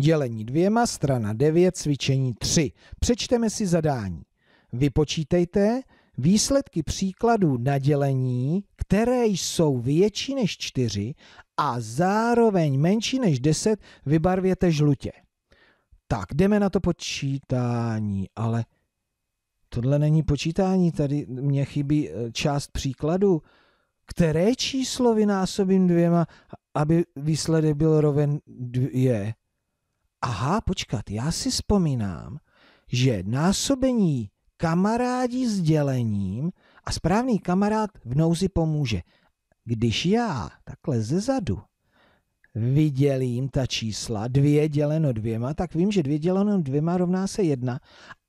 dělení dvěma, strana 9, cvičení 3. Přečteme si zadání. Vypočítejte výsledky příkladů na dělení, které jsou větší než 4 a zároveň menší než 10, vybarvěte žlutě. Tak, jdeme na to počítání, ale tohle není počítání, tady mě chybí e, část příkladu. Které číslo vynásobím dvěma, aby výsledek byl roven dvě? aha, počkat, já si vzpomínám, že násobení kamarádi s dělením a správný kamarád v nouzi pomůže. Když já takhle ze zadu vydělím ta čísla dvě děleno dvěma, tak vím, že dvě děleno dvěma rovná se jedna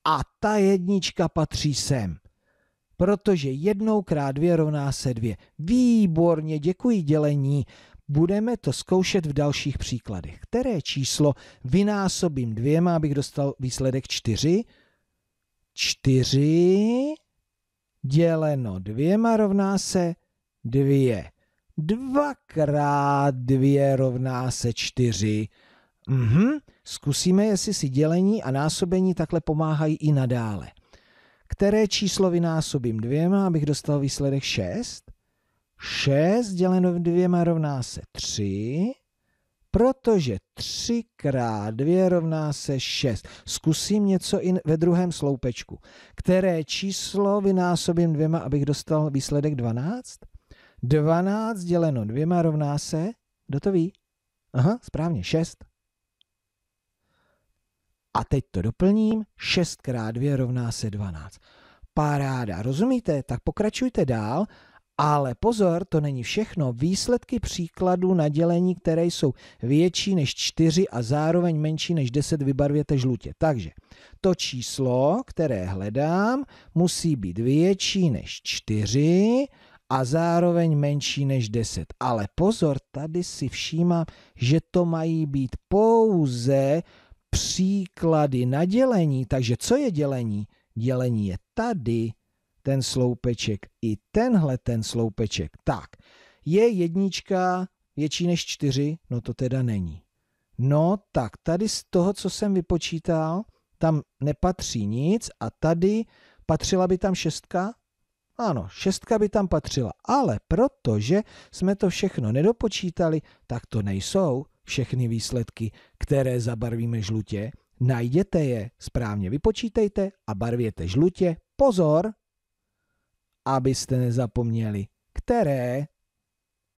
a ta jednička patří sem. Protože jednou krát dvě rovná se dvě. Výborně, děkuji dělení. Budeme to zkoušet v dalších příkladech. Které číslo vynásobím dvěma, abych dostal výsledek 4? 4 děleno dvěma rovná se 2. 2 krát 2 rovná se 4. Mhm, zkusíme, jestli si dělení a násobení takhle pomáhají i nadále. Které číslo vynásobím dvěma, abych dostal výsledek 6? 6 děleno dvěma rovná se 3, protože 3 krát 2 rovná se 6. Zkusím něco i ve druhém sloupečku. Které číslo vynásobím dvěma, abych dostal výsledek 12? 12 děleno dvěma rovná se, kdo to ví? Aha, správně, 6. A teď to doplním, 6 krát 2 rovná se 12. Paráda, rozumíte? Tak pokračujte dál. Ale pozor, to není všechno. Výsledky příkladů na dělení, které jsou větší než 4 a zároveň menší než 10, vybarvěte žlutě. Takže to číslo, které hledám, musí být větší než 4 a zároveň menší než 10. Ale pozor, tady si všímám, že to mají být pouze příklady na dělení. Takže co je dělení? Dělení je tady ten sloupeček i tenhle ten sloupeček. Tak, je jednička větší než čtyři? No to teda není. No tak, tady z toho, co jsem vypočítal, tam nepatří nic a tady patřila by tam šestka? Ano, šestka by tam patřila, ale protože jsme to všechno nedopočítali, tak to nejsou všechny výsledky, které zabarvíme žlutě. Najděte je, správně vypočítejte a barvěte žlutě. Pozor, abyste nezapomněli, které